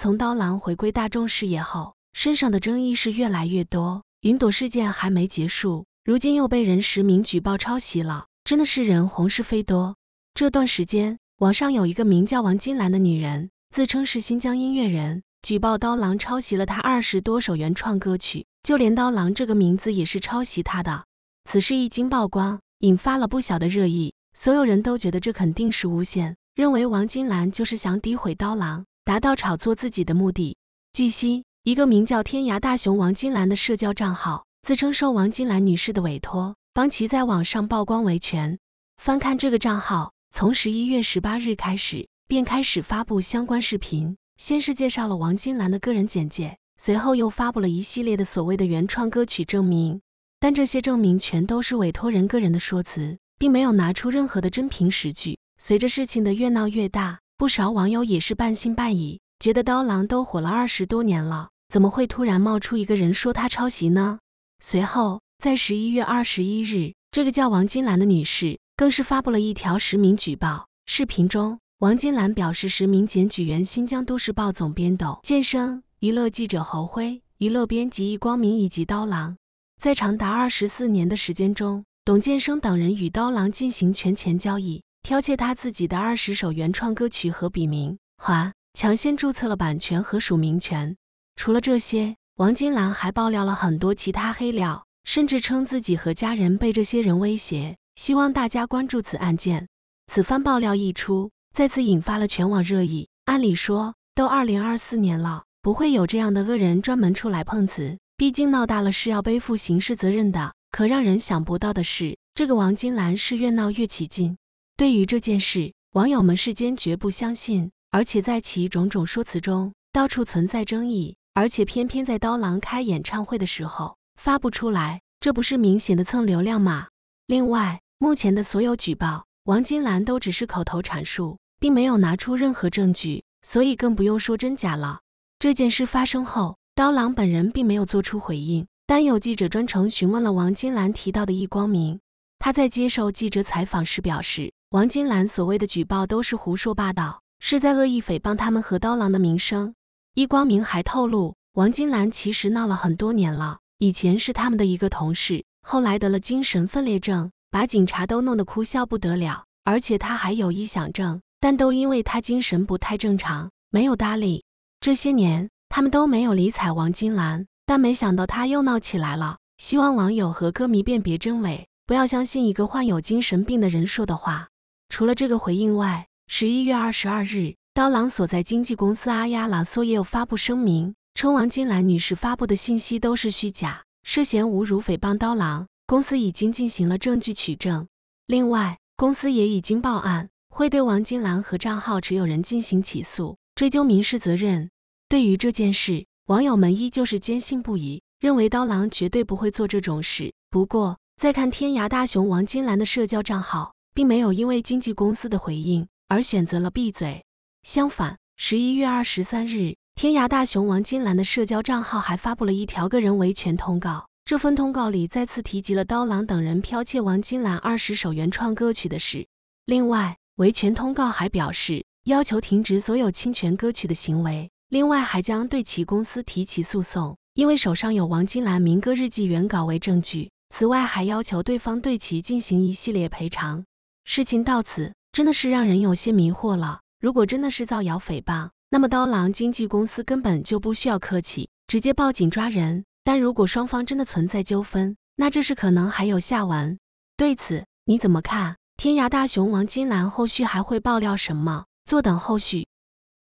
从刀郎回归大众视野后，身上的争议是越来越多。云朵事件还没结束，如今又被人实名举报抄袭了，真的是人红是非多。这段时间，网上有一个名叫王金兰的女人，自称是新疆音乐人，举报刀郎抄袭了他二十多首原创歌曲，就连刀郎这个名字也是抄袭他的。此事一经曝光，引发了不小的热议，所有人都觉得这肯定是诬陷，认为王金兰就是想诋毁刀郎。达到炒作自己的目的。据悉，一个名叫“天涯大熊王金兰”的社交账号，自称受王金兰女士的委托，帮其在网上曝光维权。翻看这个账号，从十一月十八日开始，便开始发布相关视频。先是介绍了王金兰的个人简介，随后又发布了一系列的所谓的原创歌曲证明。但这些证明全都是委托人个人的说辞，并没有拿出任何的真凭实据。随着事情的越闹越大。不少网友也是半信半疑，觉得刀郎都火了二十多年了，怎么会突然冒出一个人说他抄袭呢？随后，在十一月二十一日，这个叫王金兰的女士更是发布了一条实名举报视频中，王金兰表示实名检举员新疆都市报总编董建生、娱乐记者侯辉、娱乐编辑易光明以及刀郎，在长达二十四年的时间中，董建生等人与刀郎进行权钱交易。剽窃他自己的二十首原创歌曲和笔名华，抢先注册了版权和署名权。除了这些，王金兰还爆料了很多其他黑料，甚至称自己和家人被这些人威胁，希望大家关注此案件。此番爆料一出，再次引发了全网热议。按理说都二零二四年了，不会有这样的恶人专门出来碰瓷，毕竟闹大了是要背负刑事责任的。可让人想不到的是，这个王金兰是越闹越起劲。对于这件事，网友们是坚决不相信，而且在其种种说辞中，到处存在争议，而且偏偏在刀郎开演唱会的时候发布出来，这不是明显的蹭流量吗？另外，目前的所有举报，王金兰都只是口头阐述，并没有拿出任何证据，所以更不用说真假了。这件事发生后，刀郎本人并没有做出回应，但有记者专程询问了王金兰提到的易光明，他在接受记者采访时表示。王金兰所谓的举报都是胡说八道，是在恶意诽谤他们和刀郎的名声。易光明还透露，王金兰其实闹了很多年了，以前是他们的一个同事，后来得了精神分裂症，把警察都弄得哭笑不得了。而且他还有臆想症，但都因为他精神不太正常，没有搭理。这些年他们都没有理睬王金兰，但没想到他又闹起来了。希望网友和歌迷辨别真伪，不要相信一个患有精神病的人说的话。除了这个回应外，十一月二十二日，刀郎所在经纪公司阿亚拉索也有发布声明，称王金兰女士发布的信息都是虚假，涉嫌侮辱诽谤刀郎，公司已经进行了证据取证。另外，公司也已经报案，会对王金兰和账号持有人进行起诉，追究民事责任。对于这件事，网友们依旧是坚信不疑，认为刀郎绝对不会做这种事。不过，再看天涯大熊王金兰的社交账号。并没有因为经纪公司的回应而选择了闭嘴。相反，十一月二十三日，天涯大熊王金兰的社交账号还发布了一条个人维权通告。这份通告里再次提及了刀郎等人剽窃王金兰二十首原创歌曲的事。另外，维权通告还表示要求停止所有侵权歌曲的行为，另外还将对其公司提起诉讼，因为手上有王金兰《民歌日记》原稿为证据。此外，还要求对方对其进行一系列赔偿。事情到此，真的是让人有些迷惑了。如果真的是造谣诽谤，那么刀郎经纪公司根本就不需要客气，直接报警抓人。但如果双方真的存在纠纷，那这事可能还有下文。对此你怎么看？天涯大熊王金兰后续还会爆料什么？坐等后续。